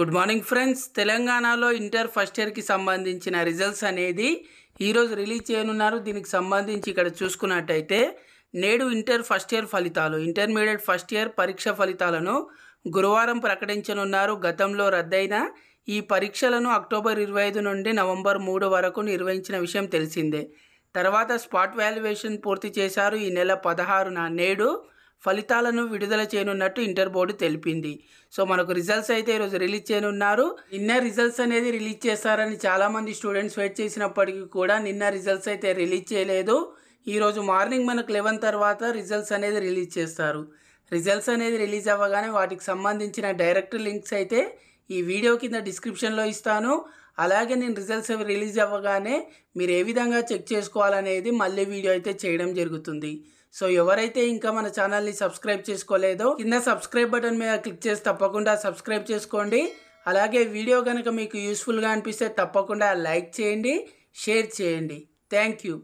good morning friends తెలంగాణలో inter first ఇయర్కి సంబంధించిన రిజల్ట్స్ అనేది ఈరోజు రిలీజ్ చేయనున్నారు దీనికి సంబంధించి ఇక్కడ చూసుకున్నట్టయితే నేడు ఇంటర్ ఫస్ట్ ఇయర్ ఫలితాలు ఇంటర్మీడియట్ ఫస్ట్ ఇయర్ పరీక్ష ఫలితాలను గురువారం ప్రకటించనున్నారు గతంలో రద్దయిన ఈ పరీక్షలను అక్టోబర్ ఇరవై ఐదు నుండి నవంబర్ మూడు వరకు నిర్వహించిన విషయం తెలిసిందే తర్వాత స్పాట్ వాల్యుయేషన్ పూర్తి చేశారు ఈ నెల పదహారున నేడు ఫలితాలను విడుదల చేయనున్నట్టు ఇంటర్ బోర్డు తెలిపింది సో మనకు రిజల్ట్స్ అయితే ఈరోజు రిలీజ్ చేయనున్నారు నిన్న రిజల్ట్స్ అనేది రిలీజ్ చేస్తారని చాలామంది స్టూడెంట్స్ వెయిట్ చేసినప్పటికీ కూడా నిన్న రిజల్ట్స్ అయితే రిలీజ్ చేయలేదు ఈరోజు మార్నింగ్ మనకు లెవెన్ తర్వాత రిజల్ట్స్ అనేది రిలీజ్ చేస్తారు రిజల్ట్స్ అనేది రిలీజ్ అవ్వగానే వాటికి సంబంధించిన డైరెక్ట్ లింక్స్ అయితే ఈ వీడియో కింద డిస్క్రిప్షన్లో ఇస్తాను అలాగే నేను రిజల్ట్స్ రిలీజ్ అవ్వగానే మీరు ఏ విధంగా చెక్ చేసుకోవాలనేది మళ్ళీ వీడియో అయితే చేయడం జరుగుతుంది సో ఎవరైతే ఇంకా మన ఛానల్ని సబ్స్క్రైబ్ చేసుకోలేదో కింద సబ్స్క్రైబ్ బటన్ మీద క్లిక్ చేసి తప్పకుండా సబ్స్క్రైబ్ చేసుకోండి అలాగే వీడియో కనుక మీకు యూస్ఫుల్గా అనిపిస్తే తప్పకుండా లైక్ చేయండి షేర్ చేయండి థ్యాంక్ యూ